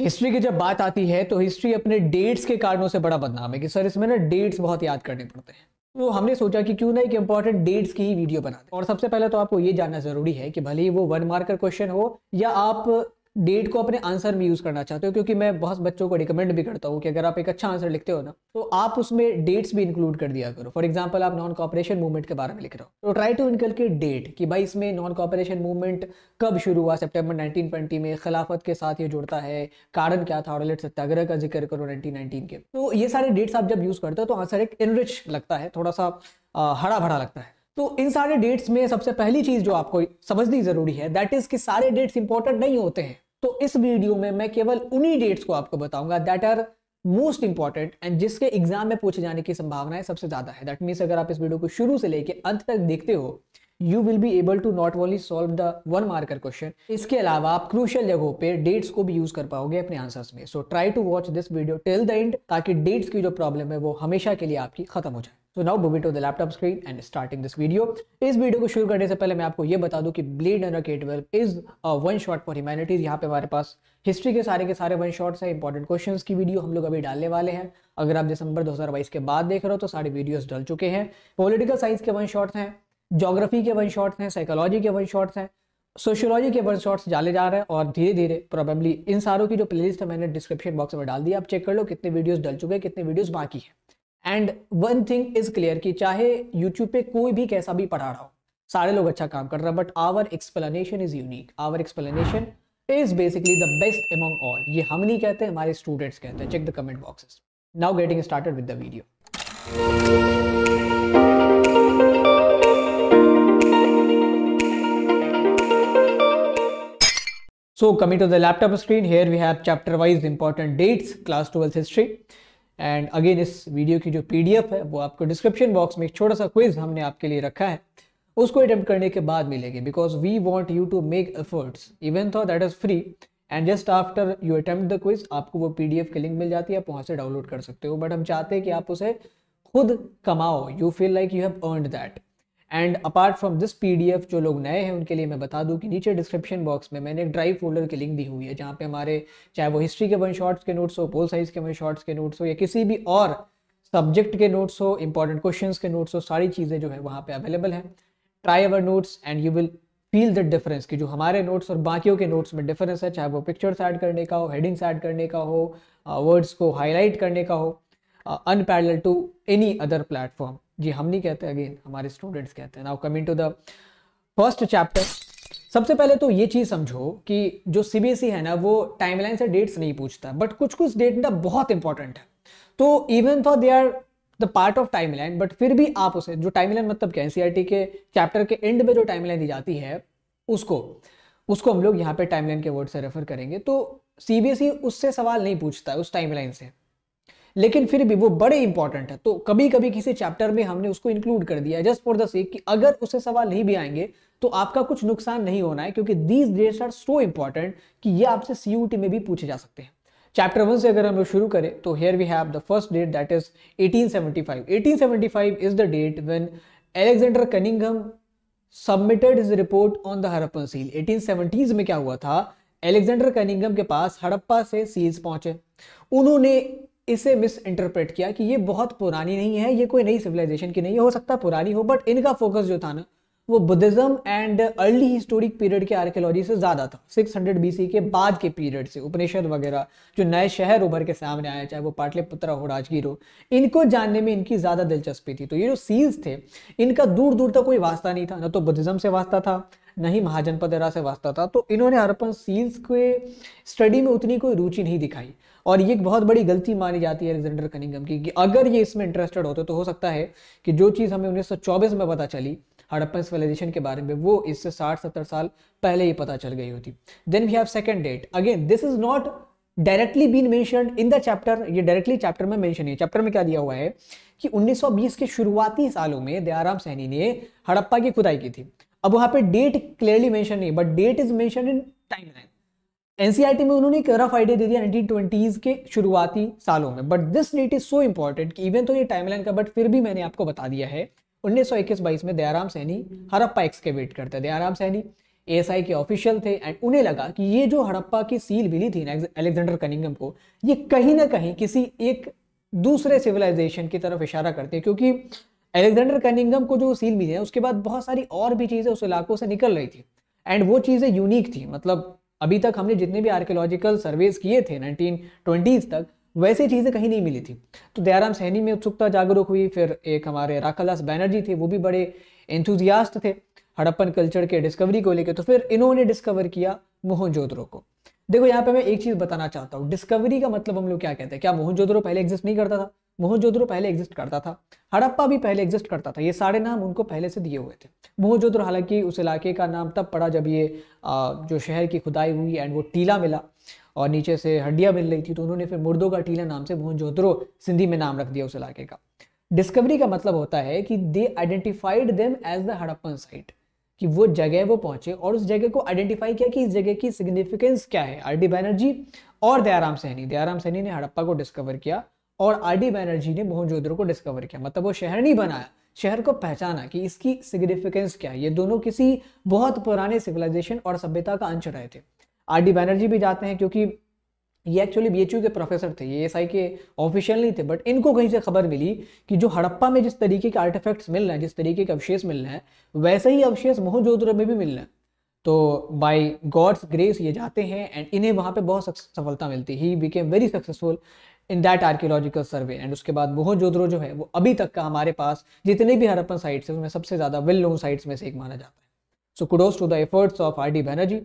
History की जब बात आती है तो हिस्ट्री अपने डेट्स के कारणों से बड़ा बदनाम है कि सर इसमें ना डेट्स बहुत याद करने पड़ते हैं तो हमने सोचा कि क्यों ना एक इंपॉर्टेंट डेट्स की ही वीडियो बना और सबसे पहले तो आपको ये जानना जरूरी है कि भले ही वो वन मार्कर क्वेश्चन हो या आप डेट को अपने आंसर में यूज़ करना चाहते हो क्योंकि मैं बहुत बच्चों को रिकमेंड भी करता हूँ कि अगर आप एक अच्छा आंसर लिखते हो ना तो आप उसमें डेट्स भी इंक्लूड कर दिया करो फॉर एग्जाम्पल आप नॉन कॉपरेशन मूवमेंट के बारे में लिख रहे हो तो ट्राई टू इनकल डेट कि भाई इसमें नॉन कॉपरेशन मूवमेंट कब शुरू हुआ सेप्टेम्बर नाइनटीन में खिलाफत के साथ ये जुड़ता है कारण क्या था ऑडलेट सत्याग्रह का जिक्र करो नाइनटीन के तो ये सारे डेट्स आप जब यूज़ करते हो तो आंसर एक इनरिच लगता है थोड़ा सा हरा भरा लगता है तो इन सारे डेट्स में सबसे पहली चीज़ जो आपको समझनी ज़रूरी है दैट इज़ कि सारे डेट्स इंपॉर्टेंट नहीं होते हैं तो इस वीडियो में मैं केवल उन्हीं डेट्स को आपको बताऊंगा that are most important and जिसके एग्जाम में पूछे जाने की संभावनाएं सबसे ज्यादा है दैट मीन्स अगर आप इस वीडियो को शुरू से लेकर अंत तक देखते हो you will be able to not only solve the one marker question इसके अलावा आप क्रूशल जगहों पे डेट्स को भी यूज कर पाओगे अपने आंसर्स में so try to watch this video till the end ताकि डेट्स की जो प्रॉब्लम है वो हमेशा के लिए आपकी खत्म हो जाए तो now moving to the laptop screen and starting this video इस वीडियो को शुरू करने से पहले मैं आपको ये बता दूं कि ब्लेड रनर के twelve is one shot for humanities यहाँ पे हमारे पास हिस्ट्री के सारे के सारे वन शॉट्स हैं इंपॉर्टेंट क्वेश्चन की वीडियो हम लोग अभी डालने वाले हैं अगर आप दिसंबर 2022 के बाद देख रहे हो तो सारे वीडियोस डल चुके हैं पोलिटिकल साइंस के वन शॉट्स हैं जोग्राफी के वन शॉट्स हैं साइकोलॉजी के वन शॉट्स हैं सोशियोलॉजी के वन शॉट्स डाले जा रहे हैं और धीरे धीरे प्रॉबेबली इन सारों की जो प्लेलिस्ट है मैंने डिस्क्रिप्शन बॉक्स में डाल दिया आप चेक कर लो कितने वीडियोस डल चुके हैं कितने वीडियोस बाकी हैं and one thing is clear कि चाहे यूट्यूब पे कोई भी कैसा भी पढ़ा रहा हो सारे लोग अच्छा काम कर रहे हैं but our explanation is unique our explanation is basically the best among all ये हम नहीं कहते हमारे स्टूडेंट्स कहते हैं check the comment boxes now getting started with the video so coming to the laptop screen here we have chapter wise important dates class 12 history and again इस video की जो पीडीएफ है वो आपको डिस्क्रिप्शन बॉक्स में एक छोटा सा क्विज हमने आपके लिए रखा है उसको अटैम्प्ट करने के बाद मिलेगी because we want you to make efforts even though that is free and just after you attempt the quiz आपको वो पी डी एफ की लिंक मिल जाती है आप वहाँ से डाउनलोड कर सकते हो बट हम चाहते हैं कि आप उसे खुद कमाओ you feel like you have earned that and apart from this PDF जो लोग नए हैं उनके लिए मैं बता दूं कि नीचे डिस्क्रिप्शन बॉक्स में मैंने एक ड्राइव फोल्डर की लिंक दी हुई है जहाँ पे हमारे चाहे वो हिस्ट्री के वन शॉर्ट्स के नोट्स हो पोल साइज के वन शॉट्स के नोट्स हो या किसी भी और सब्जेक्ट के नोट्स हो इंपॉर्टेंट क्वेश्चन के नोट्स हो सारी चीज़ें जो है वहाँ पर अवेलेबल हैं try our notes and you will feel the difference कि जो हमारे नोट्स और बाकियों के नोट्स में डिफरेंस है चाहे वो पिक्चर्स ऐड करने का हो हेडिंग्स ऐड करने का हो वर्ड्स uh, को हाईलाइट करने का हो unparallel to any other platform जी हम नहीं कहते अगेन हमारे स्टूडेंट्स कहते हैं now coming to the first chapter सबसे पहले तो ये चीज़ समझो कि जो सीबीएसई e है ना वो टाइमलाइन से डेट्स नहीं पूछता बट कुछ कुछ डेट ना बहुत इंपॉर्टेंट है तो even for they are the part of timeline but फिर भी आप उसे जो टाइम लाइन मतलब क्या एनसीईआरटी के चैप्टर के एंड में जो टाइम लाइन दी जाती है उसको उसको हम लोग यहाँ पे टाइम लाइन के वर्ड से रेफर करेंगे तो सीबीएसई e उससे सवाल नहीं पूछता उस टाइम लाइन से लेकिन फिर भी वो बड़े इंपॉर्टेंट है तो कभी कभी किसी चैप्टर में हमने उसको इंक्लूड कर दिया जस्ट फॉर द सेक कि अगर उसे सवाल नहीं भी आएंगे तो आपका कुछ नुकसान नहीं होना है क्योंकि these dates are so important कि ये आपसे सी में भी पूछे जा सकते हैं चैप्टर वन से अगर हम लोग शुरू करें तो here we have the first date that is eighteen seventy is the date when Alexander Cunningham submitted is report on the Harappan seal eighteen में क्या हुआ था एलेक्जेंडर कनिंगम के पास हड़प्पा से सील्स पहुंचे उन्होंने इसे मिस इंटरप्रेट किया कि ये बहुत पुरानी नहीं है ये कोई नई सिविलाइजेशन की नहीं हो सकता पुरानी हो बट इनका फोकस जो था ना वो Buddhism and early historic period के आर्कियोलॉजी से ज़्यादा था 600 हंड्रेड बीसी के बाद के पीरियड से उपनिषद वगैरह जो नए शहर उभर के सामने आए चाहे वो पाटलिपुत्र हो राजगीर हो इनको जानने में इनकी ज़्यादा दिलचस्पी थी तो ये जो सील्स थे इनका दूर दूर तक कोई वास्ता नहीं था न तो बुद्धिज्म से वास्ता था न ही महाजनपद एरा से वास्ता था तो इन्होंने हरपन सील्स के स्टडी में उतनी कोई रुचि नहीं दिखाई और ये एक बहुत बड़ी गलती मानी जाती है अलेक्जेंडर कनिंगम की कि अगर ये इसमें इंटरेस्टेड होते तो हो सकता है कि जो चीज़ हमें 1924 में पता चली हड़प्पन सिविलाइजेशन के बारे में वो इससे 60-70 साल पहले ही पता चल गई होती then we have second date again this is not directly been mention in the chapter ये डायरेक्टली चैप्टर में मेंशन है चैप्टर में क्या दिया हुआ है कि 1920 के शुरुआती सालों में दयाराम सहनी ने हड़प्पा की खुदाई की थी अब वहां पे डेट क्लियरली मेंशन नहीं but date is mention in timeline NCERT e में उन्होंने एक रफ आइडिया दे दिया नाइनटीन ट्वेंटीज़ के शुरुआती सालों में but this date is so important कि इवन तो ये टाइमलाइन का बट फिर भी मैंने आपको बता दिया है उन्नीस सौ इक्कीस बाईस में दयाराम सैनी हड़प्पा एक्सकेवेट करते दयाराम सैनी आई के ऑफिशियल थे एंड उन्हें लगा कि ये जो हड़प्पा की सील मिली थी ना अलेक्जेंडर कनिंगम को ये कहीं ना कहीं किसी एक दूसरे सिविलाइजेशन की तरफ इशारा करते हैं क्योंकि अलेक्जेंडर कनिंगम को जो सील मिली है उसके बाद बहुत सारी और भी चीज़ें उस इलाकों से निकल रही थी एंड वो चीज़ें यूनिक थी मतलब अभी तक हमने जितने भी आर्कियोलॉजिकल सर्वेज किए थे नाइनटीन ट्वेंटीज तक वैसी चीज़ें कहीं नहीं मिली थी तो दयाराम सहनी में उत्सुकता जागरूक हुई फिर एक हमारे राखलदास बैनर्जी थे वो भी बड़े एंथुजियास्ट थे हड़प्पन कल्चर के डिस्कवरी को लेकर तो फिर इन्होंने डिस्कवर किया मोहनजोदड़ो को देखो यहाँ पे मैं एक चीज़ बताना चाहता हूँ डिस्कवरी का मतलब हम लोग क्या कहते हैं क्या मोहनजोद्रो पहले एग्जिस्ट नहीं करता था मोहनजोद्रो पहले एग्जिस्ट करता था हड़प्पा भी पहले एग्जिस्ट करता था ये सारे नाम उनको पहले से दिए हुए थे मोहनजोद्रो हालांकि उस इलाके का नाम तब पड़ा जब ये जो शहर की खुदाई हुई एंड वो टीला मिला और नीचे से हड्डियाँ मिल रही थी तो उन्होंने फिर मुर्दों का टीला नाम से मोहनजोद्रो सिंधी में नाम रख दिया उस इलाके का डिस्कवरी का मतलब होता है कि they identified them as the Harappan site कि वो जगह वो पहुंचे और उस जगह को आइडेंटिफाई किया कि इस जगह की सिग्निफिकेंस क्या है आर डी बैनर्जी और दयाराम सहनी दयाराम सहनी ने हड़प्पा को डिस्कवर किया और आर डी बैनर्जी ने मोहनजोदड़ो को डिस्कवर किया मतलब वो शहर नहीं बनाया शहर को पहचाना कि इसकी सिग्निफिकेंस क्या है ये दोनों किसी बहुत पुराने सिविलाइजेशन और सभ्यता का अंश रहे थे आर डी बैनर्जी भी जाते हैं क्योंकि ये एक्चुअली बी के प्रोफेसर थे ये एस के ऑफिशियल नहीं थे बट इनको कहीं से खबर मिली कि जो हड़प्पा में जिस तरीके के आर्टिफैक्ट्स मिल रहे हैं जिस तरीके के अवशेष मिल रहे हैं वैसे ही अवशेष मोहनजोदड़ो में भी मिल रहे हैं तो बाय गॉड्स ग्रेस ये जाते हैं एंड इन्हें वहाँ पे बहुत सफलता मिलती he became very successful in that archaeological survey and उसके बाद मोहन जोधरो जो है वो अभी तक का हमारे पास जितने भी हरप्पन साइट्स हैं उसमें सबसे ज़्यादा वेल नोन साइट्स में से एक माना जाता है so kudos to the efforts of R D Banerjee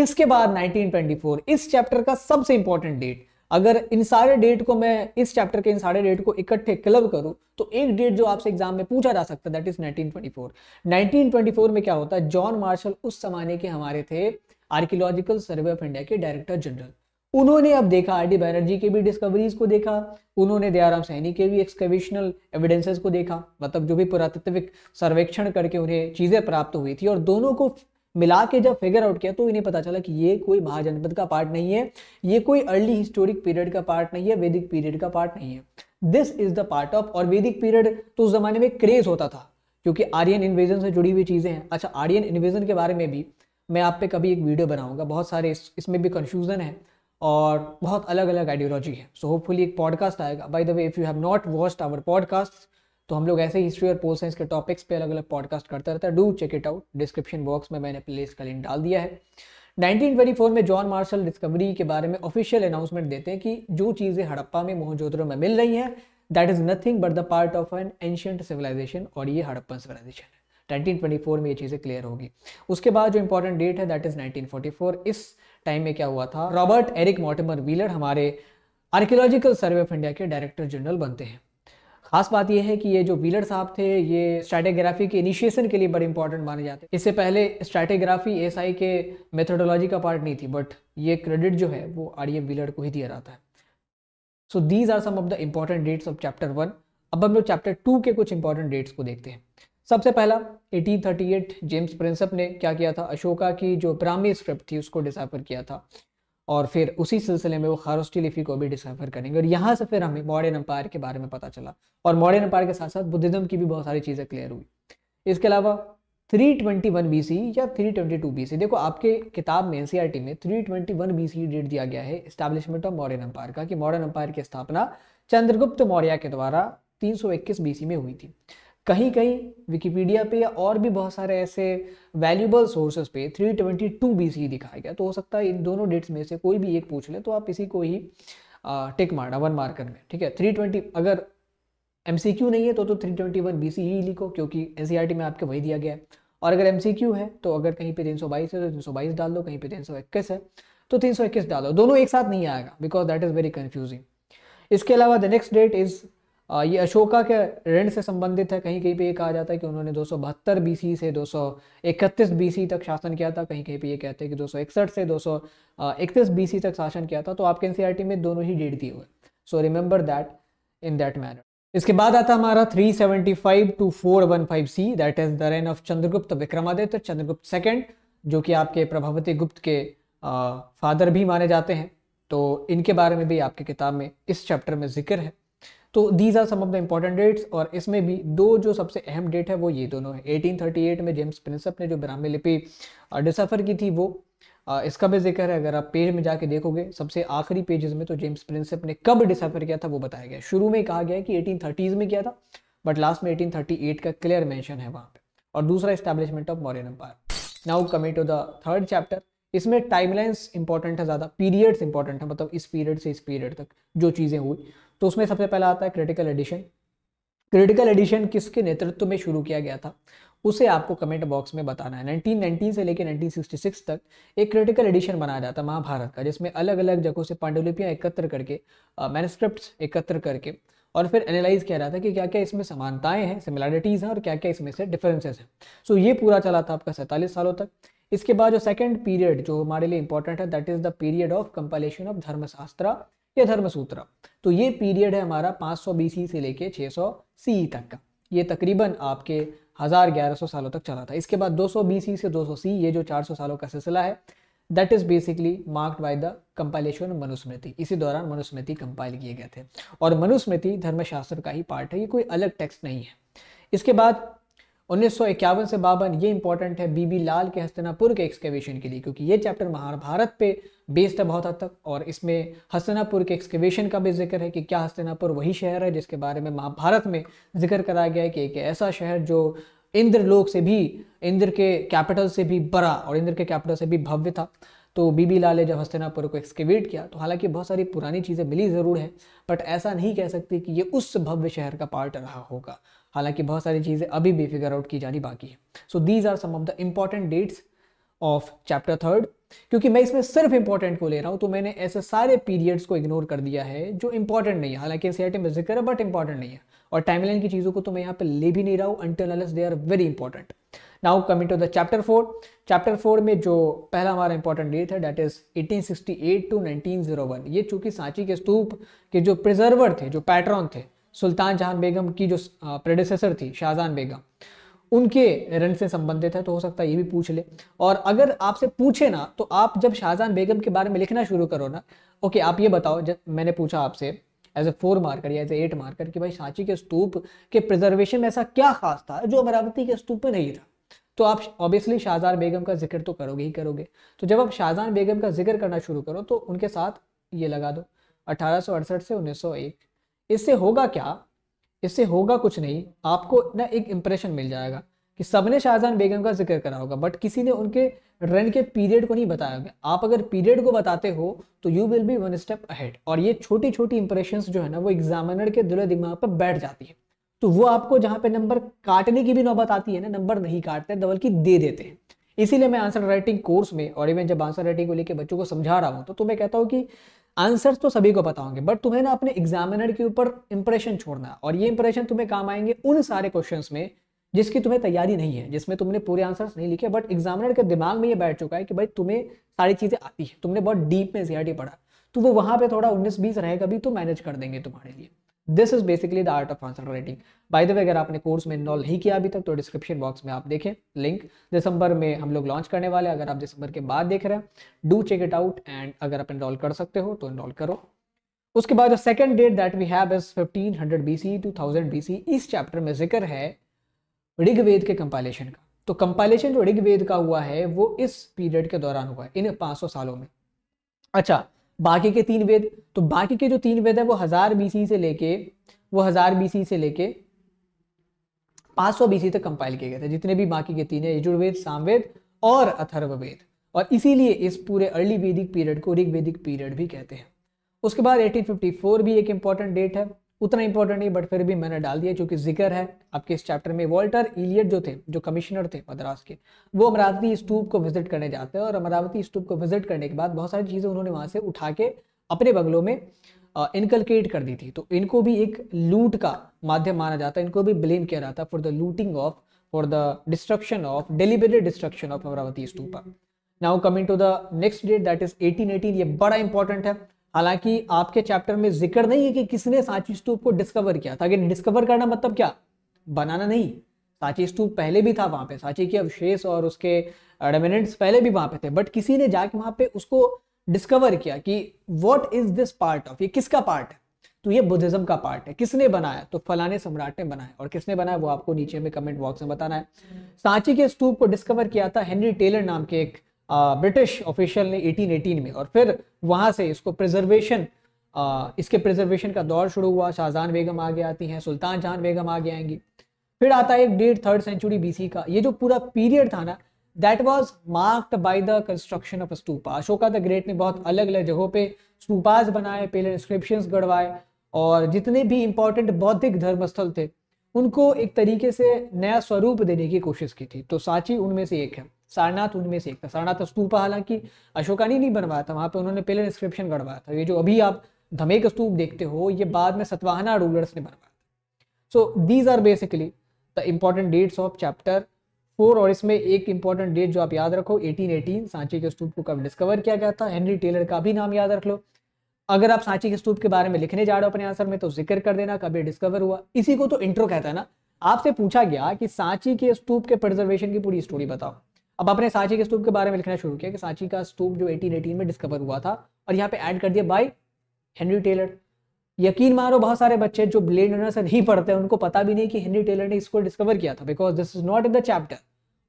इसके बाद 1924 इस चैप्टर का सबसे इंपॉर्टेंट डेट अगर इन सारे डेट को मैं इस चैप्टर के इन सारे डेट को इकट्ठे क्लब करूं तो एक डेट जो आपसे एग्जाम में पूछा जा सकता है दैट इज 1924 1924 में क्या होता है जॉन मार्शल उस जमाने के हमारे थे आर्कियोलॉजिकल सर्वे ऑफ इंडिया के डायरेक्टर जनरल उन्होंने अब देखा आर डी बैनर्जी के भी डिस्कवरीज को देखा उन्होंने दयाराम सैनी के भी एक्सकविशनल एविडेंसेस को देखा मतलब जो भी पुरातत्विक सर्वेक्षण करके उन्हें चीज़ें प्राप्त हुई थी और दोनों को मिला के जब फिगर आउट किया तो इन्हें पता चला कि ये कोई महाजनपद का पार्ट नहीं है ये कोई अर्ली हिस्टोरिक पीरियड का पार्ट नहीं है वैदिक पीरियड का पार्ट नहीं है this is the part of और वैदिक पीरियड तो उस जमाने में क्रेज होता था क्योंकि आर्यन इन्वेजन से जुड़ी हुई चीज़ें हैं अच्छा आर्यन इन्वेजन के बारे में भी मैं आप पे कभी एक वीडियो बनाऊंगा बहुत सारे इस, इसमें भी कन्फ्यूज़न है और बहुत अलग अलग आइडियोलॉजी है सो so होपफुली एक पॉडकास्ट आएगा by the way if you have not watched our podcast तो हम लोग ऐसे हिस्ट्री और पोल साइंस के टॉपिक्स पे अलग अलग पॉडकास्ट करते रहता है do check it out description box में मैंने प्लेस का लिंक डाल दिया है 1924 में जॉन मार्शल डिस्कवरी के बारे में ऑफिशियल अनाउंसमेंट देते हैं कि जो चीज़ें हड़प्पा में मोहनजोदड़ो में मिल रही हैं that is nothing but the part of an ancient civilisation और ये हड़प्पा सिविलाइजेशन है 1924 में ये चीज़ें क्लियर होगी उसके बाद जो इंपॉर्टेंट डेट है दैट इज़ 1944 इस टाइम में क्या हुआ था रॉबर्ट एरिक मोटेमर व्हीलर हमारे आर्कियोलॉजिकल सर्वे ऑफ इंडिया के डायरेक्टर जनरल बनते हैं खास बात यह है कि ये जो व्हीलर साहब थे ये स्ट्रैटेग्राफी के इनिशिएशन के लिए बड़े इंपॉर्टेंट माने जाते हैं इससे पहले स्ट्रैटेग्राफी एस के मेथोडोलॉजी का पार्ट नहीं थी बट ये क्रेडिट जो है वो आर व्हीलर e को ही दिया जाता है so these are some of the important dates of chapter one अब हम लोग चैप्टर टू के कुछ इंपॉर्टेंट डेट्स को देखते हैं सबसे पहला 1838 जेम्स प्रिंसप ने क्या किया था अशोका की जो ब्राह्मी स्क्रिप्ट थी उसको डिसाइफर किया था और फिर उसी सिलसिले में वो खारोस्टी लिपि को भी डिसाइफर करेंगे और यहाँ से फिर हमें मॉडर्न अम्पायर के बारे में पता चला और मॉडर्न अम्पायर के साथ साथ बुद्धिज्म की भी बहुत सारी चीज़ें क्लियर हुई इसके अलावा 321 बीसी या 322 ट्वेंटी देखो आपके किताब में एन e में 321 ट्वेंटी डेट दिया गया है इस्टेब्लिशमेंट ऑफ मॉडर्न अम्पायर का कि मॉडर्न अम्पायर की स्थापना चंद्रगुप्त मौर्य के द्वारा तीन सौ में हुई थी कहीं कहीं विकीपीडिया पे या और भी बहुत सारे ऐसे वैल्यूबल सोर्सेज पे 322 टू दिखाया गया तो हो सकता है इन दोनों डेट्स में से कोई भी एक पूछ ले तो आप इसी को ही टिक मारना वन मार्कर में ठीक है 320 अगर एम नहीं है तो तो 321 बीसी ही लिखो क्योंकि एन e में आपके वही दिया गया है और अगर एम है तो अगर कहीं पे 322 है तो 322 डाल दो कहीं पे 321 है तो 321 डालो दोनों एक साथ नहीं आएगा because that is very confusing इसके अलावा द नेक्स्ट डेट इज़ ये अशोका के ऋण से संबंधित है कहीं कहीं पे ये कहा जाता है कि उन्होंने दो सौ बहत्तर बीसी से दो सौ इकतीस बीसी तक शासन किया था कहीं कहीं पे ये कहते हैं कि दो सौ इकसठ से दो सौ इकतीस बीसी तक शासन किया था तो आपके एनसीईआरटी e में दोनों ही डेट दिए हुए so remember that in that manner इसके बाद आता हमारा 375 to 415 C that is the reign of Chandragupta Vikramaditya Chandragupta second जो कि आपके प्रभावती गुप्त के फादर भी माने जाते हैं तो इनके बारे में भी आपके किताब में इस चैप्टर में जिक्र है तो these are some of the important dates और इसमें भी दो जो सबसे अहम डेट है वो ये दोनों है 1838 में जेम्स प्रिंसप ने जो ब्राह्मी लिपि डिसफर की थी वो इसका भी जिक्र है अगर आप पेज में जाके देखोगे सबसे आखिरी पेजेस में तो जेम्स प्रिंसअप ने कब डिसफर किया था वो बताया गया शुरू में कहा गया है कि एटीन में किया था बट लास्ट में एटीन का क्लियर मैंशन है वहाँ पर और दूसरा establishment of Mauryan empire now coming to the third chapter इसमें टाइमलाइंस इंपॉर्टेंट है ज़्यादा पीरियड्स इंपॉर्टेंट है मतलब इस पीरियड से इस पीरियड तक जो चीज़ें हुई तो उसमें सबसे पहला आता है क्रिटिकल एडिशन क्रिटिकल एडिशन किसके नेतृत्व में शुरू किया गया था उसे आपको कमेंट बॉक्स में बताना है 1919 से लेकर 1966 तक एक क्रिटिकल एडिशन बनाया जाता है महाभारत का जिसमें अलग अलग जगहों से पांडुलिपियाँ एकत्र करके मैनस्क्रिप्ट एकत्र करके और फिर एनालाइज किया जाता है कि क्या क्या इसमें समानताएं हैं सिमिलरिटीज हैं और क्या क्या इसमें से डिफरेंसेस हैं सो ये पूरा चला था आपका सैंतालीस सालों तक इसके बाद जो सेकेंड पीरियड जो हमारे लिए इंपॉर्टेंट है that is the period of compilation of Dharmashastra या धर्मसूत्र तो ये पीरियड है हमारा 500 बीसी से लेके 600 सीई तक का ये तकरीबन आपके हज़ार ग्यारह सौ सालों तक चला था इसके बाद 200 बीसी से 200 सी ये जो 400 सालों का सिलसिला है that is basically marked by the compilation Manusmriti इसी दौरान मनुस्मृति कंपाइल किए गए थे और मनुस्मृति धर्मशास्त्र का ही पार्ट है ये कोई अलग टेक्स्ट नहीं है इसके बाद उन्नीस से बावन ये इंपॉर्टेंट है बीबी लाल के हस्तनापुर के एक्सकेवेशन के लिए क्योंकि ये चैप्टर महाभारत पे बेस्ड है बहुत हद तक और इसमें हस्तनापुर के एक्सकेवेशन का भी जिक्र है कि क्या हस्तनापुर वही शहर है जिसके बारे में महाभारत में जिक्र कराया गया है कि एक ऐसा शहर जो इंद्र लोक से भी इंद्र के कैपिटल से भी बड़ा और इंद्र के कैपिटल से भी भव्य था तो बीबी लाल ने जब हस्तनापुर को एक्सकेवेट किया तो हालांकि बहुत सारी पुरानी चीज़ें मिली ज़रूर है बट ऐसा नहीं कह सकती कि ये उस भव्य शहर का पार्ट रहा होगा हालांकि बहुत सारी चीज़ें अभी भी फिगर आउट की जानी बाकी है so these are some of the important dates of chapter third क्योंकि मैं इसमें सिर्फ इंपॉर्टेंट को ले रहा हूँ तो मैंने ऐसे सारे पीरियड्स को इग्नोर कर दिया है जो इंपॉर्टेंट नहीं है हालांकि सी में जिक्र है बट इंपॉर्टेंट नहीं है और टाइमलाइन की चीज़ों को तो मैं यहाँ पे ले भी नहीं रहा हूँ until unless they are very important now coming to the chapter four chapter four में जो पहला हमारा इंपॉर्टेंट डेट है डैट इज 1868 टू 1901 ये चूंकि सांची के स्तूप के जो प्रिजर्वर थे जो पैटर्न थे सुल्तान जहान बेगम की जो प्रेडिसेसर थी शाहजहान बेगम उनके रन से संबंधित है तो हो सकता है ये भी पूछ ले और अगर आपसे पूछे ना तो आप जब शाहजहान बेगम के बारे में लिखना शुरू करो ना ओके आप ये बताओ जब मैंने पूछा आपसे एज ए फोर मार्कर या एज ए एट मार्कर कि भाई सांची के स्तूप के प्रिजर्वेशन में ऐसा क्या खास था जो अमरावती के स्तूप में नहीं था तो आप ऑब्वियसली शाहजहान बेगम का जिक्र तो करोगे ही करोगे तो जब आप शाहजहान बेगम का जिक्र करना शुरू करो तो उनके साथ ये लगा दो अठारह से उन्नीस इससे होगा क्या इससे होगा कुछ नहीं आपको ना एक इम्प्रेशन मिल जाएगा कि सबने शाहजहान बेगम का जिक्र करा होगा बट किसी ने उनके रन के पीरियड को नहीं बताया होगा आप अगर पीरियड को बताते हो तो you will be one step ahead और ये छोटी छोटी इंप्रेशन जो है ना वो एग्जामिनर के दिलो दिमाग पर बैठ जाती है तो वो आपको जहाँ पे नंबर काटने की भी नौबत आती है ना नंबर नहीं काटते बल्कि दे देते हैं इसीलिए मैं आंसर राइटिंग कोर्स में और इवन जब आंसर राइटिंग को लेकर बच्चों को समझा रहा हूँ तो, तो मैं कहता हूँ कि आंसर तो सभी को पता होंगे बट तुम्हें ना अपने एग्जामिनर के ऊपर इंप्रेशन छोड़ना और ये इंप्रेशन तुम्हें काम आएंगे उन सारे क्वेश्चन में जिसकी तुम्हें तैयारी नहीं है जिसमें तुमने पूरे आंसर्स नहीं लिखे बट एग्जामिनर के दिमाग में ये बैठ चुका है कि भाई तुम्हें सारी चीज़ें आती है तुमने बहुत डीप में सीआरटी पढ़ा तो वो वहाँ पे थोड़ा उन्नीस बीस रहेगा भी तो मैनेज कर देंगे तुम्हारे लिए this is basically the art of answer writing by the way अगर आपने कोर्स में इनरोल नहीं किया अभी तक तो डिस्क्रिप्शन बॉक्स में आप देखें लिंक दिसंबर में हम लोग लॉन्च करने वाले अगर आप दिसंबर के बाद देख रहे हैं do check it out and अगर आप इनरोल कर सकते हो तो इनरोल करो उसके बाद जो second date that we have is 1500 BC 2000 BC इस चैप्टर में जिक्र है ऋग्वेद के कंपाइलेशन का तो कंपाइलेशन जो ऋग्वेद का हुआ है वो इस पीरियड के दौरान हुआ है इन 500 सालों में अच्छा बाकी के तीन वेद तो बाकी के जो तीन वेद है वो हजार बीसी से लेके वो हजार बीसी से लेके 500 बीसी तक कंपाइल किए गए थे जितने भी बाकी के तीन है यजुर्वेद सामवेद और अथर्ववेद और इसीलिए इस पूरे अर्ली वैदिक पीरियड को ऋग वैदिक पीरियड भी कहते हैं उसके बाद 1854 भी एक इंपॉर्टेंट डेट है उतना इंपॉर्टेंट नहीं बट फिर भी मैंने डाल दिया क्योंकि जिक्र है आपके इस चैप्टर में वॉल्टर इलियट जो थे जो कमिश्नर थे मद्रास के वो अमरावती स्तूप को विजिट करने जाते हैं और अमरावती स्तूप को विजिट करने के बाद बहुत सारी चीज़ें उन्होंने वहाँ से उठा के अपने बंगलों में इनकलकेट कर दी थी तो इनको भी एक लूट का माध्यम माना जाता है इनको भी ब्लेम किया जाता for the looting of for the destruction of deliberate destruction of Amaravati stupa now coming to the next date that is 1818 ये बड़ा इंपॉर्टेंट है हालांकि आपके चैप्टर में जिक्र नहीं है कि किसने सांची स्तूप को डिस्कवर किया था कि डिस्कवर करना मतलब क्या बनाना नहीं सांची स्तूप पहले भी था वहां पे सांची के अवशेष और उसके रेमिनेंट्स पहले भी वहां पे थे बट किसी ने जाके वहां पे उसको डिस्कवर किया कि what is this part of ये किसका पार्ट है तो ये बुद्धिज्म का पार्ट है किसने बनाया तो फलाने सम्राट ने बनाया और किसने बनाया वो आपको नीचे में कमेंट बॉक्स में बताना है सांची के स्तूप को डिस्कवर किया था हेनरी टेलर नाम के एक ब्रिटिश ऑफिशियल ने 1818 में और फिर वहाँ से इसको प्रिजर्वेशन इसके प्रिजर्वेशन का दौर शुरू हुआ शाहजहान बेगम आगे आती हैं सुल्तान जहान बेगम आगे आएंगी फिर आता है एक डेढ़ थर्ड सेंचुरी बी का ये जो पूरा पीरियड था ना that was marked by the construction of stupa Ashoka the great ने बहुत अलग अलग जगहों पर स्तूपाज बनाए पहले इंस्क्रिप्शन गढ़वाए और जितने भी इंपॉर्टेंट बौद्धिक धर्मस्थल थे उनको एक तरीके से नया स्वरूप देने की कोशिश की थी तो सांची उनमें से एक है सारनाथ उनमें से एक था सारनाथ स्तूप हालांकि अशोका ने नहीं बनवाया था वहां पे उन्होंने पहले डिस्क्रिप्शन गढ़वाया था ये जो अभी आप धमेक स्तूप देखते हो ये बाद में सतवाहना रूलर्स ने बनवाया so these are basically the important dates of chapter four और इसमें एक इंपॉर्टेंट डेट जो आप याद रखो 1818 सांची के स्तूप को कब डिस्कवर किया गया था हेनरी टेलर का भी नाम याद रख लो अगर आप सांची के स्तूप के बारे में लिखने जा रहे हो अपने आंसर में तो जिक्र कर देना कभी डिस्कवर हुआ इसी को तो इंट्रो कहता है ना आपसे पूछा गया कि सांची के स्तूप के प्रिजर्वेशन की पूरी स्टोरी बताओ अब अपने सांची के स्तूप के बारे में लिखना शुरू किया कि सांची का स्तूप जो 1818 में डिस्कवर हुआ था और यहाँ पे ऐड कर दिया बाई हेनरी टेलर यकीन मानो बहुत सारे बच्चे जो ब्लेड रनर से नहीं पढ़ते उनको पता भी नहीं कि हेनरी टेलर ने इसको डिस्कवर किया था because this is not in the chapter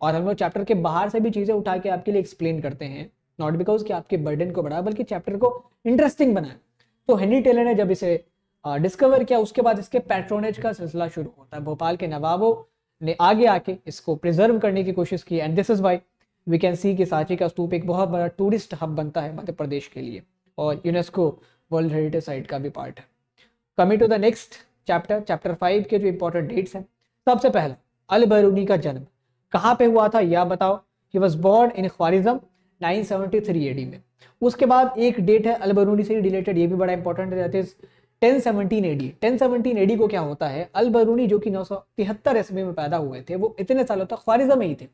और हम लोग चैप्टर के बाहर से भी चीज़ें उठा के आपके लिए एक्सप्लेन करते हैं नॉट बिकॉज कि आपके बर्डन को बढ़ाया बल्कि चैप्टर को इंटरेस्टिंग बनाया तो हेनरी टेलर ने जब इसे डिस्कवर किया उसके बाद इसके पैट्रोनेज का सिलसिला शुरू होता है भोपाल के नवाबों ने आगे आके इसको प्रिजर्व करने की कोशिश की and this is why we can see कि सांची का स्तूप एक बहुत बड़ा टूरिस्ट हब बनता है मध्य प्रदेश के लिए और यूनेस्को वर्ल्ड हेरिटेज साइट का भी पार्ट है coming to the next chapter chapter five के जो इंपॉर्टेंट डेट्स हैं सबसे पहला अल बरूनी का जन्म कहाँ पे हुआ था यह बताओ he was born in Khwarazm nine three AD में उसके बाद एक डेट है अलबरूनी से रिलेटेड ये भी बड़ा इंपॉर्टेंट है दैट इज 1017 एडी 1017 एडी को क्या होता है अलबरूनी जो कि नौ सौ तिहत्तर ईस्वी में पैदा हुए थे वो इतने सालों तक ख्वारिजम में ही थे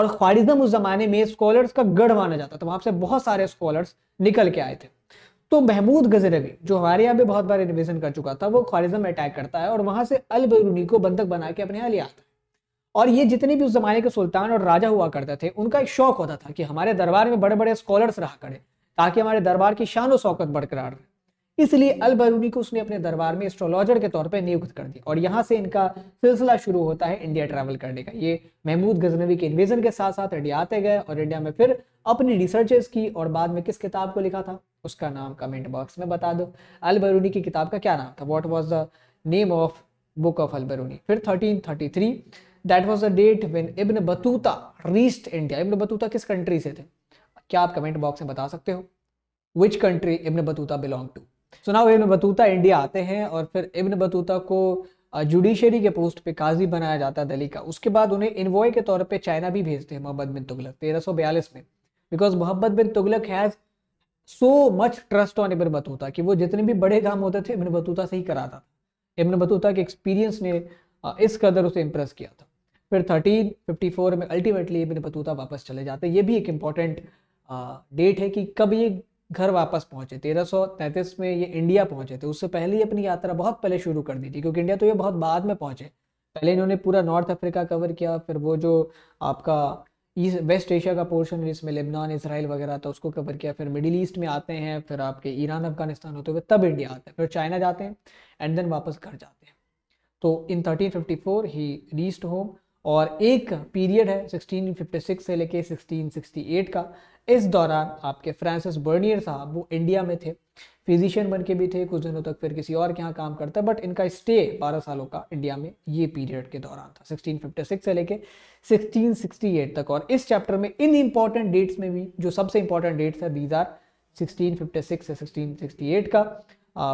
और ख्वारिजम उस जमाने में स्कॉलर्स का गढ़ माना जाता था वहां से बहुत सारे स्कॉलर्स निकल के आए थे तो महमूद गजरवी जो हमारे यहाँ पे बहुत बार रिविजन कर चुका था वो ख्वारिजम अटैक करता है और वहां से अलबरूनी को बंधक बना के अपने यहाँ ले आता है और ये जितने भी उस जमाने के सुल्तान और राजा हुआ करते थे उनका एक शौक होता था कि हमारे दरबार में बड़े बड़े स्कॉलर्स रहा करें ताकि हमारे दरबार की शान और शौकत बरकरार रहे इसलिए अल बरूनी को उसने अपने दरबार में एस्ट्रोलॉजर के तौर पर नियुक्त कर दिया और यहाँ से इनका सिलसिला शुरू होता है इंडिया ट्रैवल करने का ये महमूद गजनवी के इन्वेजन के साथ साथ इंडिया आते गए और इंडिया में फिर अपनी रिसर्चेस की और बाद में किस किताब को लिखा था उसका नाम कमेंट बॉक्स में बता दो अल बरूनी की किताब का क्या नाम था what was the name of book of Al Biruni फिर thirteen thirty three that was the date when Ibn Battuta reached India Ibn Battuta किस कंट्री से थे क्या आप कमेंट बॉक्स में बता सकते हो which country Ibn Battuta belong to so now Ibn Battuta India आते हैं और फिर इब्न बतूता को जुडिशरी के पोस्ट पे काजी बनाया जाता है दिल्ली का उसके बाद उन्हें इन्वॉय के तौर पे चाइना भी भेजते हैं मोहम्मद बिन तुगलक बयालीस में because Muhammad bin Tughlaq has so much trust on Ibn Battuta कि वो जितने भी बड़े काम होते थे इब्न बतूता से ही कराता था इबन बतूता के एक्सपीरियंस ने इस कदर उसे इम्प्रेस किया था फिर थर्टीन फिफ्टी फोर में अल्टीमेटली इबन बतूता वापस चले जाते ये भी एक इम्पॉर्टेंट डेट है कि कब ये घर वापस पहुंचे तेरह में ये इंडिया पहुंचे थे उससे पहले ही अपनी यात्रा बहुत पहले शुरू कर दी थी क्योंकि इंडिया तो ये बहुत बाद में पहुंचे पहले इन्होंने पूरा नॉर्थ अफ्रीका कवर किया फिर वो जो आपका ईस्ट वेस्ट एशिया का पोर्शन है जिसमें लेबनान इसराइल वगैरह था उसको कवर किया फिर मिडिल ईस्ट में आते हैं फिर आपके ईरान अफगानिस्तान होते हुए तब इंडिया आता है फिर चाइना जाते हैं एंड देन वापस घर जाते हैं तो in thirteen four he reached home और एक पीरियड है 1656 से लेके 1668 का इस दौरान आपके फ्रांसिस बर्नियर साहब वो इंडिया में थे फिजिशियन बन के भी थे कुछ दिनों तक फिर किसी और के यहाँ काम करता बट इनका स्टे 12 सालों का इंडिया में ये पीरियड के दौरान था 1656 से लेके 1668 तक और इस चैप्टर में इन इंपॉर्टेंट डेट्स में भी जो सबसे इंपॉर्टेंट डेट्स है दीज आर सिक्सटीन से सिक्सटीन का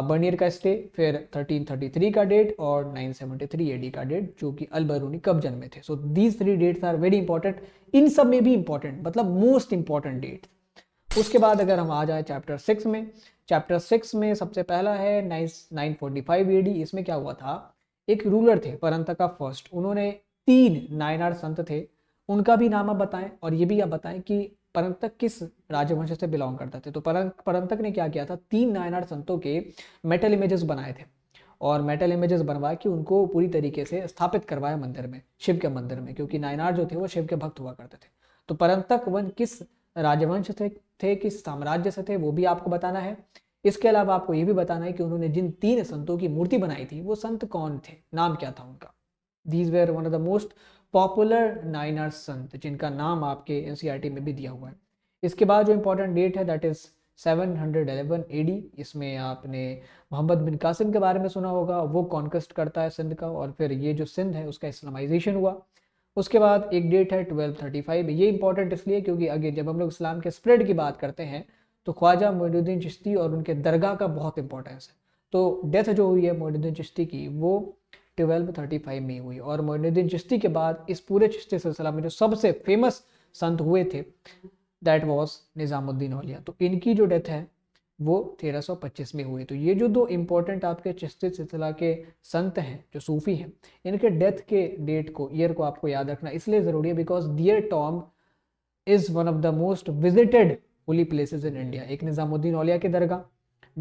वन ईयर का स्टे फिर 1333 का डेट और 973 सेवेंटी एडी का डेट जो कि अल बरूनी कब जन्मे थे so these three dates are very important इन सब में भी इंपॉर्टेंट मतलब मोस्ट इंपॉर्टेंट डेट उसके बाद अगर हम आ जाए चैप्टर सिक्स में चैप्टर सिक्स में सबसे पहला है nine nine forty five AD इसमें क्या हुआ था एक रूलर थे परंतका फर्स्ट उन्होंने तीन नायनार संत थे उनका भी नाम आप बताएं और ये भी आप बताएं कि परंतक किस राजवंश से बिलोंग करता थे तो परंतक ने क्या किया था तीन नायनार संतों के मेटल इमेजेस बनाए थे और मेटल इमेजेस बनवा के उनको पूरी तरीके से स्थापित करवाया मंदिर में शिव के मंदिर में क्योंकि नायनार जो थे वो शिव के भक्त हुआ करते थे तो परंतक वन किस राजवंश से थे किस साम्राज्य से थे वो भी आपको बताना है इसके अलावा आपको ये भी बताना है कि उन्होंने जिन तीन संतों की मूर्ति बनाई थी वो संत कौन थे नाम क्या था उनका these were one of the most popular Nayanar संत जिनका नाम आपके एन e में भी दिया हुआ है इसके बाद जो इम्पोर्टेंट डेट है दैट इज़ 711 डी इसमें आपने मोहम्मद बिन कासिम के बारे में सुना होगा वो कॉन्कस्ट करता है सिंध का और फिर ये जो सिंध है उसका इस्लामाइजेशन हुआ उसके बाद एक डेट है 1235 ये इंपॉर्टेंट इसलिए क्योंकि आगे जब हम लोग इस्लाम के स्प्रेड की बात करते हैं तो ख्वाजा मोइनुद्दीन चिश्ती और उनके दरगाह का बहुत इंपॉर्टेंस है तो डेथ जो हुई है मोइनुद्दीन चिश्ती की वो ट्वेल्व थर्टी फाइव में हुई और मोइनुद्दीन चिश्ती के बाद इस पूरे चिश्ती सिलसिला में जो सबसे फेमस संत हुए थे दैट वॉज निज़ामुद्दीन औलिया तो इनकी जो डेथ है वो तेरह सौ पच्चीस में हुई तो ये जो दो इम्पोर्टेंट आपके चिश्ती सिलसिला के संत हैं जो सूफ़ी हैं इनके डेथ के डेट को ईयर को आपको याद रखना इसलिए ज़रूरी है because there tomb is one of the most visited holy place in India एक निज़ामुद्दीन औलिया की दरगाह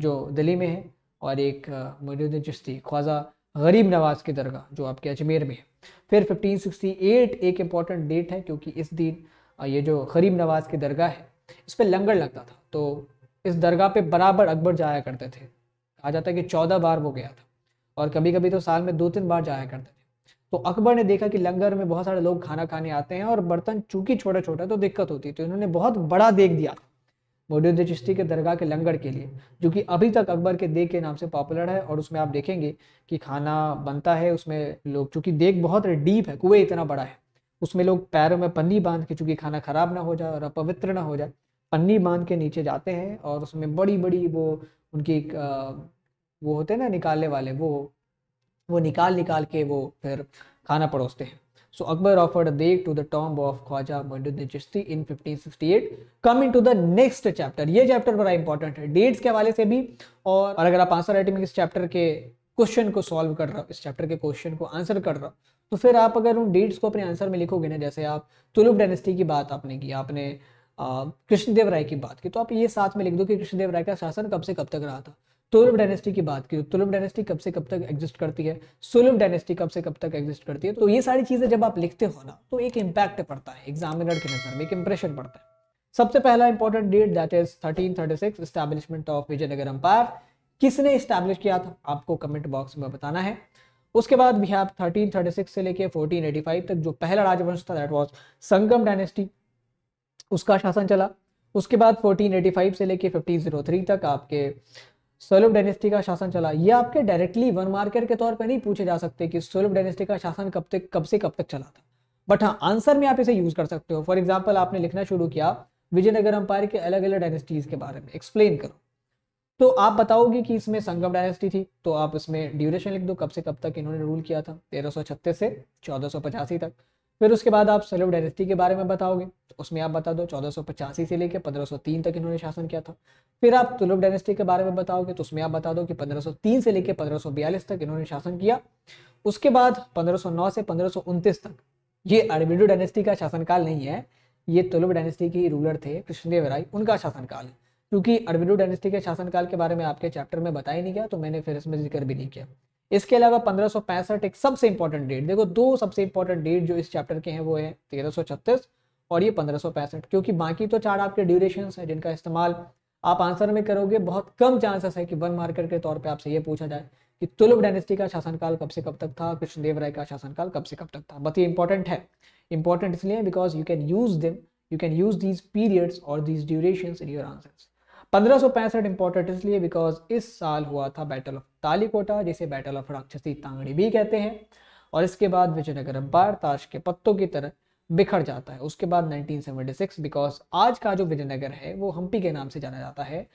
जो दिल्ली में है और एक मोइनुद्दीन चिश्ती ख्वाजा गरीब नवाज की दरगाह जो आपके अजमेर में है फिर 1568 एक इम्पॉर्टेंट डेट है क्योंकि इस दिन ये जो गरीब नवाज की दरगाह है इस पर लंगर लगता था तो इस दरगाह पे बराबर अकबर जाया करते थे कहा जाता है कि चौदह बार वो गया था और कभी कभी तो साल में दो तीन बार जाया करते थे तो अकबर ने देखा कि लंगर में बहुत सारे लोग खाना खाने आते हैं और बर्तन चूंकि छोटा छोटा तो दिक्कत होती है तो इन्होंने बहुत बड़ा देख दिया था मोरुद्दीन चिश्ती के दरगाह के लंगर के लिए जो कि अभी तक अकबर के देख के नाम से पॉपुलर है और उसमें आप देखेंगे कि खाना बनता है उसमें लोग चूँकि देख बहुत डीप है कुएं इतना बड़ा है उसमें लोग पैरों में पन्नी बांध के चूंकि खाना खराब ना हो जाए और अपवित्र ना हो जाए पन्नी बांध के नीचे जाते हैं और उसमें बड़ी बड़ी वो उनकी वो होते हैं ना निकालने वाले वो वो निकाल निकाल के वो फिर खाना परोसते हैं So Akbar offered a date to the tomb of Khwaja Muinuddin Chishti in 1568. Coming to the next chapter. ये chapter बड़ा important है dates के हवाले से भी और, और अगर आप answer writing में इस chapter के क्वेश्चन को सॉल्व कर रहा हो इस चैप्टर के क्वेश्चन को आंसर कर रहा हो तो फिर आप अगर उन डेट्स को अपने आंसर में लिखोगे ना जैसे आप तुलुप डायनेस्टी की बात आपने की आपने कृष्णदेव राय की बात की तो आप ये साथ में लिख दो कि कृष्णदेव राय का शासन कब से कब तक रहा था तुलभ डायनेस्टी की बात की तुलभ डायनेस्टी कब से कब तक एग्जिस्ट करती है सुलभ डायनेस्टी कब से कब तक एग्जिस्ट करती है तो ये सारी चीज़ें जब आप लिखते हो ना तो एक इम्पैक्ट पड़ता है एग्जामिनर की नज़र में एक इंप्रेशन पड़ता है सबसे पहला important date that is thirteen thirty six establishment of Vijayanagara empire किसने स्टैब्लिश किया था आपको कमेंट बॉक्स में बताना है उसके बाद भी आप थर्टीन थर्टी सिक्स से लेके फोर्टीन एटी फाइव तक जो पहला राजवंश था दैट वॉज संगम डायनेस्टी उसका शासन चला उसके बाद 1485 से लेके 1503 तक आपके सोलभ डायनेस्टी का शासन चला ये आपके डायरेक्टली वन मार्कर के तौर पर नहीं पूछे जा सकते कि सोलभ डायनेस्टी का शासन कब तक कब से कब तक चला था बट हाँ आंसर में आप इसे यूज कर सकते हो फॉर एग्जाम्पल आपने लिखना शुरू किया विजयनगर अंपायर के अलग अलग डायनेस्टीज के बारे में एक्सप्लेन करो तो आप बताओगे कि इसमें संगम डायनेस्टी थी तो आप इसमें ड्यूरेशन लिख दो कब से कब तक इन्होंने रूल किया था तेरह से चौदह तक फिर उसके बाद आप सेल्फ डायनेस्टी के बारे में बताओगे तो उसमें आप बता दो चौदह से लेकर 1503 तक इन्होंने शासन किया था फिर आप तुलुप डायनेस्टी के बारे में बताओगे तो उसमें आप बता दो कि 1503 से लेकर 1542 तक इन्होंने शासन किया उसके बाद 1509 से पंद्रह तक ये अरबिडो डायनेस्टी का शासनकाल नहीं है ये तुलुप डायनेस्टी के रूलर थे कृष्णदेव राय उनका शासनकाल क्योंकि अरबिडो डायनेस्टी के शासनकाल के बारे में आपके चैप्टर में बताया नहीं गया तो मैंने फिर इसमें जिक्र भी नहीं किया इसके अलावा पंद्रह एक सबसे इंपॉर्टेंट डेट देखो दो सबसे इंपॉर्टेंट डेट जो इस चैप्टर के हैं वो है तेरह और ये पंद्रह क्योंकि बाकी तो चार आपके ड्यूरेशन है जिनका इस्तेमाल आप आंसर में करोगे बहुत कम चांसेस है कि वन मार्कर के तौर पे आपसे ये पूछा जाए कि तुलुप डायनेस्टी का शासनकाल कब से कब तक था कृष्णदेव राय का शासनकाल कब से कब तक था बट ये इंपॉर्टेंट है इंपॉर्टेंट इसलिए because you can use them you can use these periods और these duration in your answers पंद्रह इंपॉर्टेंट इसलिए बिकॉज इस साल हुआ था बैटल ऑफ तालीकोटा जिसे बैटल ऑफ राक्षसी तांगड़ी भी कहते हैं और इसके बाद विजयनगर अखबार ताश के पत्तों की तरह बिखर जाता है उसके बाद 1976 बिकॉज आज का जो विजयनगर है वो हम्पी के नाम से जाना जाता है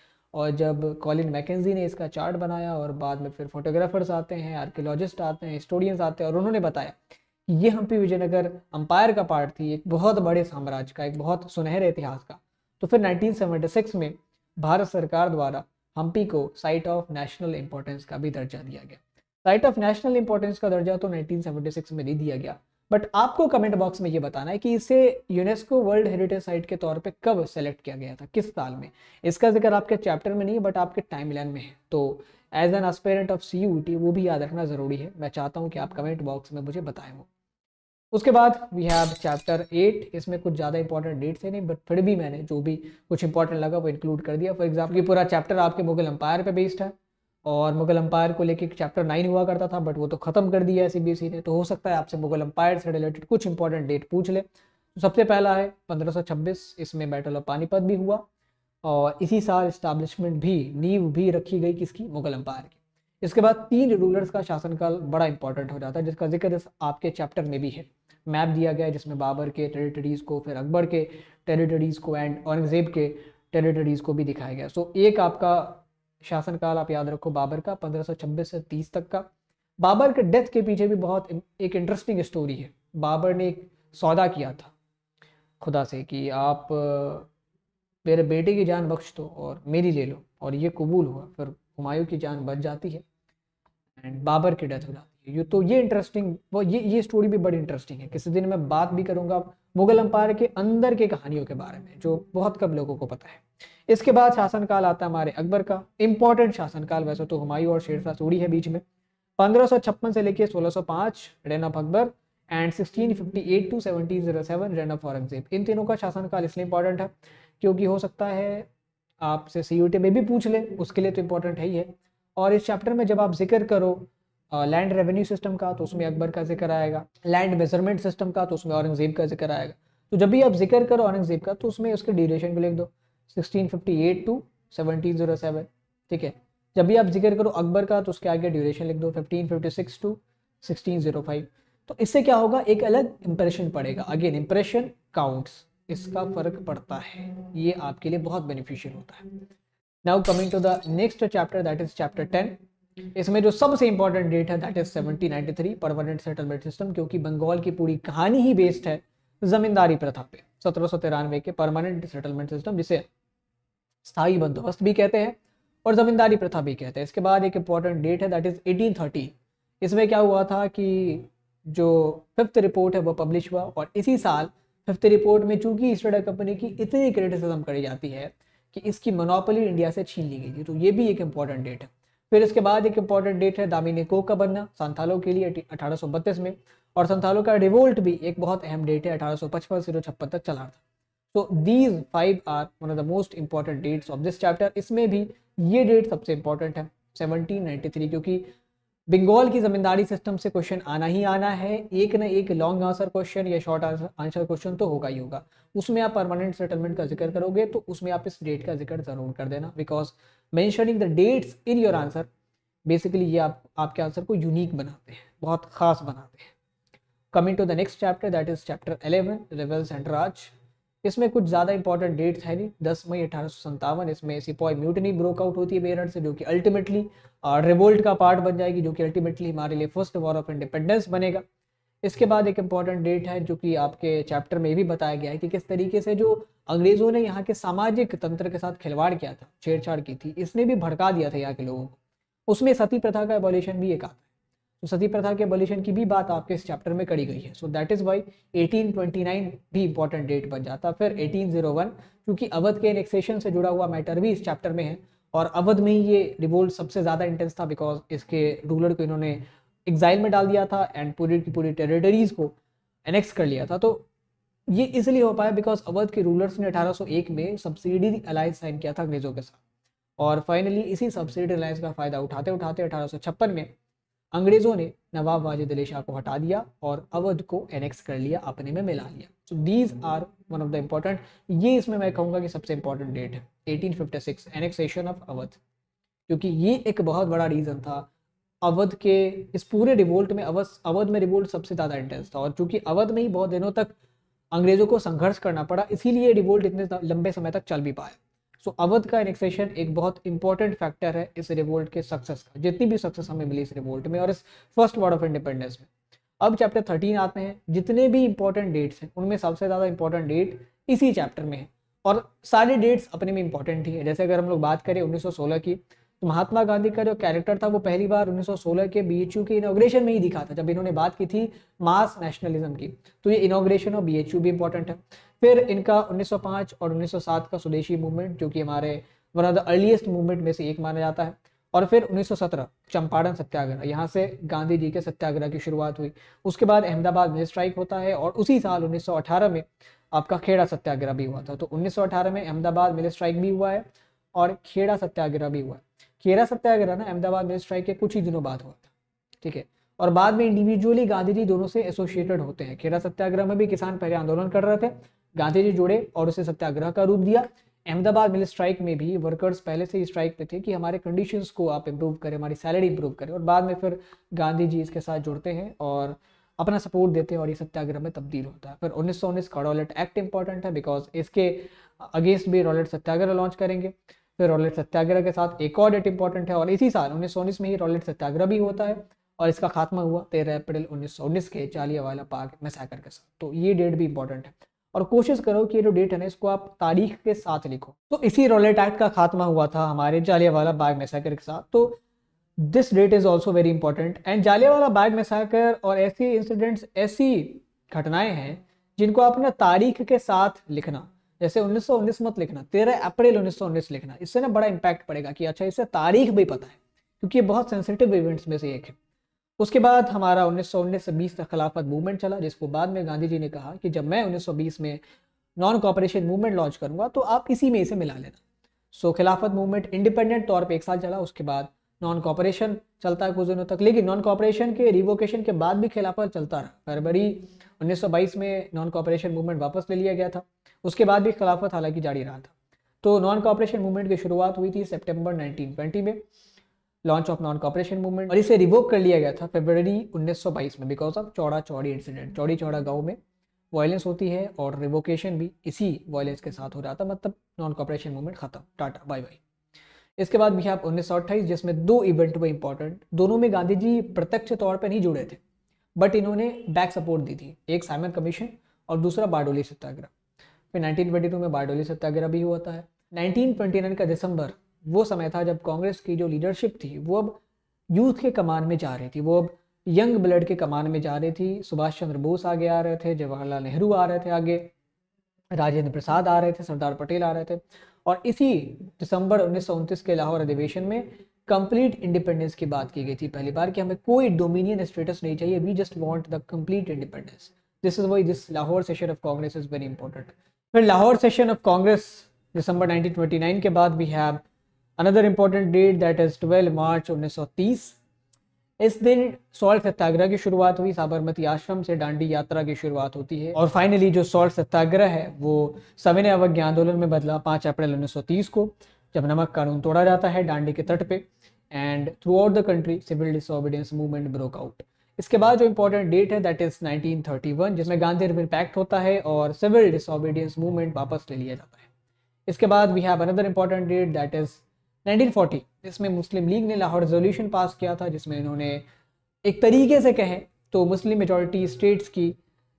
और जब कॉलिन मैकेजी ने इसका चार्ट बनाया और बाद में फिर फोटोग्राफर्स आते हैं आर्कियोलॉजिस्ट आते हैं हिस्टोरियंस आते हैं और उन्होंने बताया कि ये हम्पी विजयनगर अंपायर का पार्ट थी एक बहुत बड़े साम्राज्य का एक बहुत सुनहरे इतिहास का तो फिर 1976 में भारत सरकार द्वारा हम्पी को साइट ऑफ नेशनल इंपॉर्टेंस का भी दर्जा दिया गया साइट ऑफ नेशनल इंपॉर्टेंस का दर्जा तो 1976 में दे दिया गया बट आपको कमेंट बॉक्स में ये बताना है कि इसे यूनेस्को वर्ल्ड हेरिटेज साइट के तौर पे कब सेलेक्ट किया गया था किस साल में इसका जिक्र आपके चैप्टर में नहीं है बट आपके टाइमलाइन में है तो as an aspirant of C वो भी याद रखना ज़रूरी है मैं चाहता हूँ कि आप कमेंट बॉक्स में मुझे बताएं वो उसके बाद वी हैव चैप्टर एट इसमें कुछ ज़्यादा इंपॉर्टेंट डेट्स है नहीं बट फिर भी मैंने जो भी कुछ इंपॉर्टेंट लगा वो इंक्लूड कर दिया फॉर एग्जाम्पल ये पूरा चैप्टर आपके मुगल अम्पायर पे बेस्ड है और मुगल अंपायर को लेके चैप्टर नाइन हुआ करता था बट वो तो ख़त्म कर दिया है सीबीएसई e ने तो हो सकता है आपसे मुगल अम्पायर से रिलेटेड कुछ इंपॉर्टेंट डेट पूछ ले तो सबसे पहला है पंद्रह इसमें बैटल ऑफ पानीपत भी हुआ और इसी साल इस्टेब्लिशमेंट भी नींव भी रखी गई किसकी मुगल अम्पायर की इसके बाद तीन रूलर्स का शासनकाल बड़ा इंपॉर्टेंट हो जाता है जिसका जिक्र आपके चैप्टर में भी है मैप दिया गया है जिसमें बाबर के टेरिटरीज़ को फिर अकबर के टेरिटरीज़ को एंड औरंगज़ेब के टेरिटरीज़ को भी दिखाया गया सो so, एक आपका शासनकाल आप याद रखो बाबर का पंद्रह से तीस तक का बाबर के डेथ के पीछे भी बहुत एक इंटरेस्टिंग स्टोरी है बाबर ने एक सौदा किया था खुदा से कि आप मेरे बेटे की जान बख्श दो और मेरी ले लो और ये कबूल हुआ फिर हुमायूं की जान बच जाती है एंड बाबर की डेथ हो जाती है यू तो ये इंटरेस्टिंग वो ये ये स्टोरी भी बड़ी इंटरेस्टिंग है किसी दिन मैं बात भी करूंगा मुगल अंपायर के अंदर के कहानियों के बारे में जो बहुत कम लोगों को पता है इसके बाद शासनकाल आता है हमारे अकबर का इंपॉर्टेंट शासनकाल वैसे तो हुमायूं और शेरशाह सूरी है बीच में पंद्रह से लेके 1605 reign of Akbar and eight two seven reign of Aurangzeb इन तीनों का शासनकाल इसलिए इंपॉर्टेंट है क्योंकि हो सकता है आपसे सी e में भी पूछ ले उसके लिए तो इंपॉर्टेंट है ही है और इस चैप्टर में जब आप जिक्र करो लैंड रेवेन्यू सिस्टम का तो उसमें अकबर का जिक्र आएगा लैंड मेजरमेंट सिस्टम का तो उसमें औरंगजेब का जिक्र आएगा तो जब भी आप जिक्र करो औरंगजेब का तो उसमें उसके ड्यूरेशन को लिख दो 1658 टू 1707 ठीक है जब भी आप जिक्र करो अकबर का तो उसके आगे ड्यूरेशन लिख दो 1556 टू 1605 तो इससे क्या होगा एक अलग इंप्रेशन पड़ेगा अगेन इंप्रेशन काउंट्स इसका फर्क पड़ता है ये आपके लिए बहुत बेनिफिशियल होता है now coming to the next chapter that is chapter ten इसमें जो सबसे इंपॉर्टेंट डेट है that is 1793 permanent settlement system क्योंकि बंगाल की पूरी कहानी ही बेस्ड है जमींदारी प्रथा पे सत्रह के परमानेंट सेटलमेंट सिस्टम जिसे स्थायी बंदोबस्त भी कहते हैं और जमींदारी प्रथा भी कहते हैं इसके बाद एक इंपॉर्टेंट डेट है दैट इज थर्टी इसमें क्या हुआ था कि जो फिफ्थ रिपोर्ट है वो पब्लिश हुआ और इसी साल फिफ्थ रिपोर्ट में चूंकि ईस्ट इंडिया कंपनी की इतनी क्रिटिसिज्म करी जाती है कि इसकी मोनोपोली इंडिया से छीन ली गई थी तो ये भी एक इंपॉर्टेंट डेट है फिर इसके बाद एक इम्पॉर्टेंट डेट है दामिनी कोक का बनना संथालों के लिए अठारह में और संथालों का रिवोल्ट भी एक बहुत अहम डेट है अठारह पचपन छप्पन तक चला था तो these five are one of the most important dates of this chapter इसमें भी ये डेट सबसे इंपॉर्टेंट है 1793 क्योंकि बंगाल की जमींदारी सिस्टम से क्वेश्चन आना ही आना है एक ना एक लॉन्ग आंसर क्वेश्चन या शॉर्ट आंसर क्वेश्चन तो होगा ही होगा उसमें आप परमानेंट सेटलमेंट का जिक्र करोगे तो उसमें आप इस डेट का जिक्र जरूर कर देना because mentioning the dates in your answer basically ये आप आपके आंसर को यूनिक बनाते हैं बहुत खास बनाते हैं coming to the next chapter that is chapter eleven rebels and Raj इसमें कुछ ज़्यादा इंपॉर्टेंट डेट है नहीं दस मई अठारह इसमें सिपॉय म्यूटनी ब्रोकआउट होती है मेरठ से जो कि अल्टीमेटली रिवोल्ट का पार्ट बन जाएगी जो कि अल्टीमेटली हमारे लिए फर्स्ट वॉर ऑफ इंडिपेंडेंस बनेगा इसके बाद एक इम्पॉर्टेंट डेट है जो कि आपके चैप्टर में भी बताया गया है कि किस तरीके से जो अंग्रेजों ने यहाँ के सामाजिक तंत्र के साथ खिलवाड़ किया था छेड़छाड़ की थी इसने भी भड़का दिया था यहाँ के लोगों को उसमें सती प्रथा का एबोल्यूशन भी एक आता है तो सती प्रथा के बलिशन की भी बात आपके इस चैप्टर में करी गई है सो दैट इज वाई 1829 भी इंपॉर्टेंट डेट बन जाता फिर 1801 क्योंकि अवध के इनेक्सेशन से जुड़ा हुआ मैटर भी इस चैप्टर में है और अवध में ही ये रिवोल्ट सबसे ज़्यादा इंटेंस था बिकॉज इसके रूलर को इन्होंने एग्जाइल में डाल दिया था एंड पूरी की पूरी टेरिटरीज को एनेक्स कर लिया था तो ये इसलिए हो पाया बिकॉज अवध के रूलर्स ने 1801 में सब्सिडी अलायंस साइन किया था अंग्रेजों के साथ और फाइनली इसी सब्सिडी अलायंस का फ़ायदा उठाते उठाते अठारह में अंग्रेज़ों ने नवाब वाजिद अली शाह को हटा दिया और अवध को एनेक्स कर लिया अपने में मिला लिया so these are one of the important ये इसमें मैं कहूँगा कि सबसे इम्पोर्टेंट डेट है eighteen fifty six annexation of Awadh क्योंकि ये एक बहुत बड़ा रीज़न था अवध के इस पूरे रिवोल्ट में अवध अवध में रिवोल्ट सबसे ज़्यादा इंटेंस था और चूँकि अवध में ही बहुत दिनों तक अंग्रेज़ों को संघर्ष करना पड़ा इसीलिए रिवोल्ट इतने लंबे समय तक चल भी पाया सो अवध का इनेक्सेशन एक बहुत इंपॉर्टेंट फैक्टर है इस रिवोल्ट के सक्सेस का जितनी भी सक्सेस हमें मिली इस रिवोल्ट में और इस फर्स्ट वार ऑफ इंडिपेंडेंस में अब चैप्टर थर्टीन आते हैं जितने भी इंपॉर्टेंट डेट्स हैं उनमें सबसे ज़्यादा इंपॉर्टेंट डेट इसी चैप्टर में है और सारे डेट्स अपने में इंपॉर्टेंट ही है जैसे अगर हम लोग बात करें 1916 की तो महात्मा गांधी का जो कैरेक्टर था वो पहली बार 1916 के बी के इनोग्रेशन में ही दिखा था जब इन्होंने बात की थी मास नेशनलिज्म की तो ये इनोग्रेशन और बी भी इंपॉर्टेंट है फिर इनका 1905 और 1907 का स्वदेशी मूवमेंट जो कि हमारे one of the earliest movement में से एक माना जाता है और फिर 1917 चंपारण सत्याग्रह यहाँ से गांधी जी के सत्याग्रह की शुरुआत हुई उसके बाद अहमदाबाद में स्ट्राइक होता है और उसी साल 1918 में आपका खेड़ा सत्याग्रह भी हुआ था तो 1918 में अहमदाबाद मिल स्ट्राइक भी हुआ है और खेड़ा सत्याग्रह भी हुआ है खेरा सत्याग्रह ना अहमदाबाद में स्ट्राइक के कुछ ही दिनों बाद हुआ था ठीक है और बाद में इंडिविजुअली गांधी जी दोनों से एसोसिएटेड होते हैं खेरा सत्याग्रह में भी किसान पहले आंदोलन कर रहे थे गांधी जी जुड़े और उसे सत्याग्रह का रूप दिया अहमदाबाद मिल स्ट्राइक में भी वर्कर्स पहले से ही स्ट्राइक पे थे कि हमारे कंडीशन को आप इम्प्रूव करें हमारी सैलरी इंप्रूव करें और बाद में फिर गांधी जी इसके साथ जुड़ते हैं और अपना सपोर्ट देते हैं और ये सत्याग्रह में तब्दील होता है फिर उन्नीस सौ उन्नीस का रॉलेट एक्ट इंपॉर्टेंट है बिकॉज इसके अगेंस्ट भी रॉलेट सत्याग्रह लॉन्च करेंगे फिर तो रॉलेट सत्याग्रह के साथ एक और डेट इंपॉर्टेंट है और इसी साल उन्नीस में ही रॉलेट सत्याग्रह भी होता है और इसका खात्मा हुआ तेरह अप्रैल उन्नीस के चालिया वाला पार्क सैकर के साथ तो ये डेट भी इंपॉर्टेंट है और कोशिश करो कि ये जो डेट है ना इसको आप तारीख के साथ लिखो तो इसी रॉलेट एक्ट का खात्मा हुआ था हमारे जालियावाला बाग मैसाकर के साथ तो this date is also very important and Jallianwala Bagh massacre और ऐसी इंसिडेंट्स ऐसी घटनाएं हैं जिनको आप ना तारीख के साथ लिखना जैसे 1919 मत लिखना 13 अप्रैल 1919 लिखना इससे ना बड़ा इम्पैक्ट पड़ेगा कि अच्छा इससे तारीख भी पता है क्योंकि ये बहुत सेंसिटिव इवेंट्स में से एक है उसके बाद हमारा 1919 से 20 तक खिलाफत मूवमेंट चला जिसको बाद में गांधी जी ने कहा कि जब मैं 1920 में नॉन कॉपरेशन मूवमेंट लॉन्च करूंगा तो आप इसी में इसे मिला लेना सो खिलाफत मूवमेंट इंडिपेंडेंट तौर पर एक साल चला उसके बाद नॉन कॉपरेशन चलता है कुछ दिनों तक लेकिन नॉन कॉपरेशन के रिवोकेशन के बाद भी खिलाफत चलता रहा फरवरी 1922 में नॉन कॉपरेशन मूवमेंट वापस ले लिया गया था उसके बाद भी खिलाफत हालांकि जारी रहा था तो नॉन कॉपरेशन मूवमेंट की शुरुआत हुई थी सेप्टेम्बर नाइनटीन में launch of non cooperation movement और इसे रिवोक कर लिया गया था फेबररी उन्नीस में बिकॉज ऑफ चौड़ा चौड़ी इंसिडेंट चौड़ी चौड़ा गाँव में वायलेंस होती है और रिवोकेशन भी इसी वायलेंस के साथ हो रहा था मतलब नॉन कॉपरेशन मूवमेंट खत्म टाटा बाय बाय इसके बाद भी आप उन्नीस जिसमें दो इवेंट हुए इंपॉर्टेंट दोनों में गांधी जी प्रत्यक्ष तौर पर नहीं जुड़े थे बट इन्होंने बैक सपोर्ट दी थी एक साइमन कमीशन और दूसरा बारडोली सत्याग्रह फिर 1922 में बारडोली सत्याग्रह भी हुआ था 1929 का दिसंबर वो समय था जब कांग्रेस की जो लीडरशिप थी वो अब यूथ के कमान में जा रही थी वो अब यंग ब्लड के कमान में जा रही थी सुभाष चंद्र बोस आगे आ रहे थे जवाहरलाल नेहरू आ रहे थे आगे राजेंद्र प्रसाद आ रहे थे सरदार पटेल आ रहे थे और इसी दिसंबर उन्नीस के लाहौर अधिवेशन में कंप्लीट इंडिपेंडेंस की बात की गई थी पहली बार कि हमें कोई डोमिनियन स्टेटस नहीं चाहिए we just want the complete independence this is वही this Lahore session of Congress is very important फिर Lahore session of Congress December 1929 के बाद we have another important date that is 12 March 1930 इस दिन सॉल्ट सत्याग्रह की शुरुआत हुई साबरमती आश्रम से डांडी यात्रा की शुरुआत होती है और फाइनली जो सॉल्ट सत्याग्रह है वो सविनय अवज्ञा आंदोलन में बदला पांच अप्रैल 1930 को जब नमक कानून तोड़ा जाता है डांडी के तट पे and throughout the country civil disobedience movement broke out इसके बाद जो इंपॉर्टेंट डेट है दैट इज 1931 जिसमें गांधी निर्भर पैक्ट होता है और सिविल डिसऑबिडियंस मूवमेंट वापस ले लिया जाता है इसके बाद we have another important date that is 1940 जिसमें मुस्लिम लीग ने लाहौर रेजोल्यूशन पास किया था जिसमें इन्होंने एक तरीके से कहें तो मुस्लिम मेजोरिटी स्टेट्स की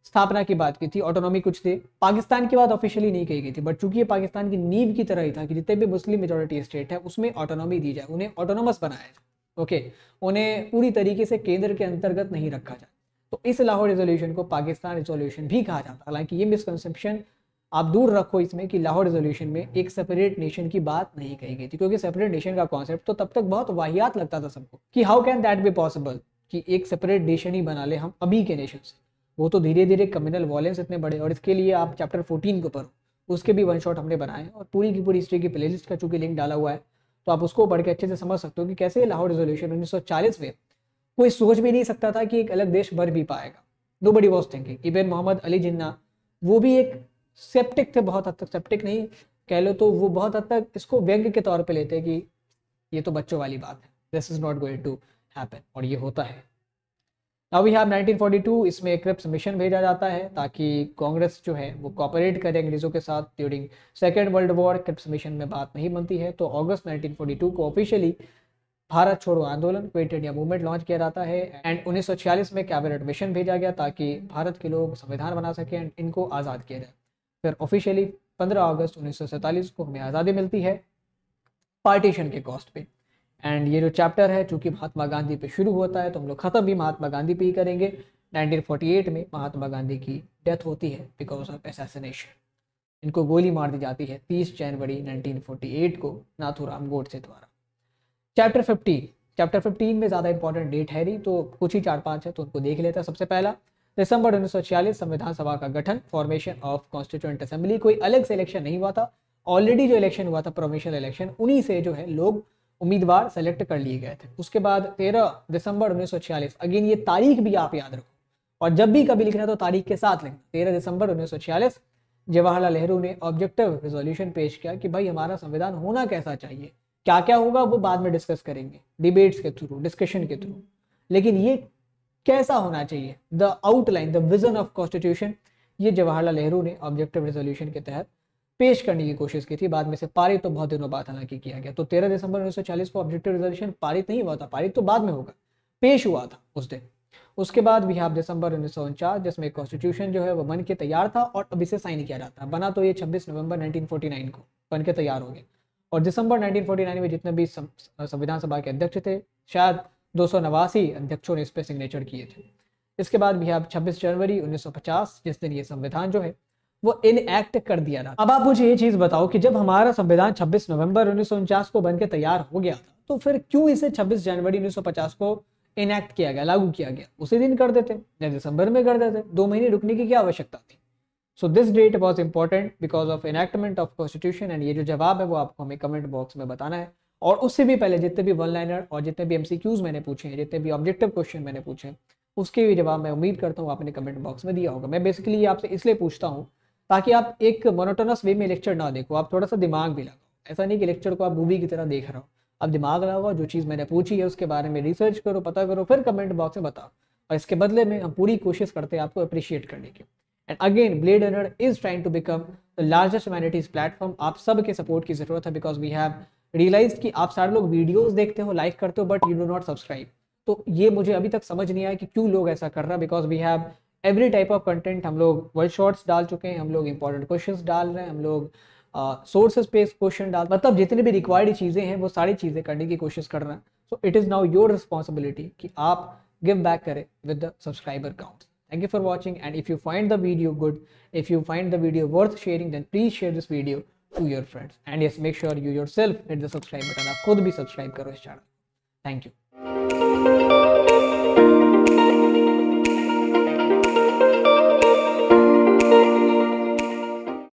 स्थापना की बात की थी ऑटोनॉमी कुछ थी पाकिस्तान की बात ऑफिशियली नहीं कही गई थी बट चूंकि ये पाकिस्तान की नींव की तरह ही था कि जितने भी मुस्लिम मेजोरिटी स्टेट है उसमें ऑटोनॉमी दी जाए उन्हें ऑटोनोमस बनाया जाए ओके उन्हें पूरी तरीके से केंद्र के अंतर्गत नहीं रखा जाए तो इस लाहौर रेजोल्यूशन को पाकिस्तान रेजोल्यूशन भी कहा जाता है हालांकि ये मिसकनसेप्शन आप दूर रखो इसमें कि लाहौर रेजोल्यूशन में एक सेपरेट नेशन की बात नहीं कही गई थी क्योंकि सेपरेट नेशन का कॉन्सेप्ट तो तब तक बहुत वाहियात लगता था सबको कि how can that be possible कि एक सेपरेट नेशन ही बना ले हम अभी के नेशन से वो तो धीरे धीरे कम्युनल वॉलेंस इतने बड़े और इसके लिए आप चैप्टर फोर्टीन को पढ़ो उसके भी वन शॉट हमने बनाए और पूरी की पूरी हिस्ट्री की प्ले लिस्ट का चूंकि लिंक डाला हुआ है तो आप उसको पढ़ के अच्छे से समझ सकते हो कि कैसे लाहौर रेजोल्यूशन उन्नीस में कोई सोच भी नहीं सकता था कि एक अलग देश भर भी पाएगा nobody was thinking even Mohammad Ali Jinnah वो भी एक सेप्टिक थे बहुत हद तक सेप्टिक नहीं कह लो तो वो बहुत हद तक इसको व्यंग के तौर पे लेते हैं कि ये तो बच्चों वाली बात है this is not going to happen और ये होता है अब यहाँ टू इसमें एक मिशन भेजा जाता है ताकि कांग्रेस जो है वो कॉपरेट करे अंग्रेजों के साथ during second world war Cripps mission में बात नहीं बनती है तो अगस्त 1942 को ऑफिशियली भारत छोड़ो आंदोलन क्विट इंडिया मूवमेंट लॉन्च किया जाता है एंड 1946 में कैबिनेट मिशन भेजा गया ताकि भारत के लोग संविधान बना सकें एंड इनको आज़ाद किया जाए फिर ऑफिशियली पंद्रह अगस्त सैंतालीस को हमें आज़ादी मिलती है पार्टीशन के कॉस्ट पर एंड ये जो चैप्टर है चूंकि महात्मा गांधी पे शुरू होता है तो हम लोग ख़त्म भी महात्मा गांधी पे ही करेंगे 1948 में महात्मा गांधी की डेथ होती है बिकॉज ऑफ असैसिनेशन इनको गोली मार दी जाती है 30 जनवरी 1948 को नाथूराम गोडसे द्वारा चैप्टर 15 चैप्टर 15 में ज़्यादा इंपॉर्टेंट डेट है नहीं तो कुछ ही चार पाँच है तो उनको देख लेता सबसे पहला दिसंबर उन्नीस संविधान सभा का गठन फॉर्मेशन ऑफ कॉन्स्टिट्यूंट असेंबली कोई अलग से इलेक्शन नहीं हुआ था ऑलरेडी जो इलेक्शन हुआ था प्रोविशनल इलेक्शन उन्हीं से जो है लोग उम्मीदवार सेलेक्ट कर लिए गए थे उसके बाद 13 दिसंबर 1946 अगेन ये तारीख भी आप याद रखो और जब भी कभी लिखना तो तारीख के साथ लिखना तेरह दिसंबर छियालीस जवाहरलाल नेहरू ने ऑब्जेक्टिव रेजोल्यूशन पेश किया कि भाई हमारा संविधान होना कैसा चाहिए क्या क्या होगा वो बाद में डिस्कस करेंगे डिबेट्स के थ्रू डिस्कशन के थ्रू लेकिन ये कैसा होना चाहिए the outline the vision of constitution ये जवाहरलाल नेहरू ने ऑब्जेक्टिव रेजोल्यूशन के तहत पेश करने की कोशिश की थी बाद में से पारित तो बहुत दिनों बाद हालांकि किया गया तो तेरह दिसंबर उन्नीस को ऑब्जेक्टिव रिजर्वेशन पारित नहीं हुआ था पारित तो बाद में होगा पेश हुआ था उस दिन उसके बाद भी आप हाँ, दिसंबर उन्नीस जिसमें कॉन्स्टिट्यूशन जो है वो बन के तैयार था और अब इसे साइन किया जाता है बना तो ये 26 नवंबर 1949 को बन के तैयार हो गया और दिसंबर 1949 में जितने भी संविधान सभा के अध्यक्ष थे शायद दो अध्यक्षों ने इस पर सिग्नेचर किए थे इसके बाद भी आप हाँ, 26 जनवरी 1950 जिस दिन ये संविधान जो है वो इनएक्ट कर दिया था अब आप मुझे ये चीज बताओ कि जब हमारा संविधान 26 नवंबर उन्नीस को बनकर तैयार हो गया था तो फिर क्यों इसे 26 जनवरी 1950 को इनएक्ट किया गया लागू किया गया उसी दिन कर देते या दिसंबर में कर देते दो महीने रुकने की क्या आवश्यकता थी so this date was important because of enactment of constitution and ये जो जवाब है वो आपको हमें कमेंट बॉक्स में बताना है और उससे भी पहले जितने भी वन लाइनर और जितने भी एमसीक्यूज मैंने पूछे हैं जितने भी ऑब्जेक्टिव क्वेश्चन मैंने पूछे उसके भी जवाब मैं उम्मीद करता हूँ आपने कमेंट बॉक्स में दिया होगा मैं बेसिकली आपसे इसलिए पूछता हूँ ताकि आप एक मोनोटोनस वे में लेक्चर ना देखो आप थोड़ा सा दिमाग भी लगाओ ऐसा नहीं कि लेक्चर को आप मूवी की तरह देख रहे हो आप दिमाग लगाओ जो चीज़ मैंने पूछी है उसके बारे में रिसर्च करो पता करो फिर कमेंट बॉक्स में बताओ और इसके बदले में हम पूरी कोशिश करते हैं आपको अप्रिशिएट करने की and again blade runner is trying to become the largest humanities platform आप सब के सपोर्ट की ज़रूरत है बिकॉज वी हैव रियलाइज कि आप सारे लोग वीडियोज़ देखते हो लाइक करते हो but you do not subscribe तो ये मुझे अभी तक समझ नहीं आया कि क्यों लोग ऐसा कर रहा है because we have every type of content हम लोग वर्ड शॉर्ट्स डाल चुके हैं हम लोग इंपॉर्टेंट क्वेश्चन डाल रहे हैं हम लोग सोर्स स्पेस क्वेश्चन डाल मतलब जितनी भी रिक्वायर्ड चीज़ें हैं वो सारी चीज़ें करने की कोशिश कर रहे हैं so it is now your responsibility कि आप गिव बैक करें with the subscriber count thank you for watching and if you find the video good if you find the video worth sharing then please share this video to your friends. And yes, make sure you yourself hit the subscribe button. आप खुद भी subscribe करो इस channel thank you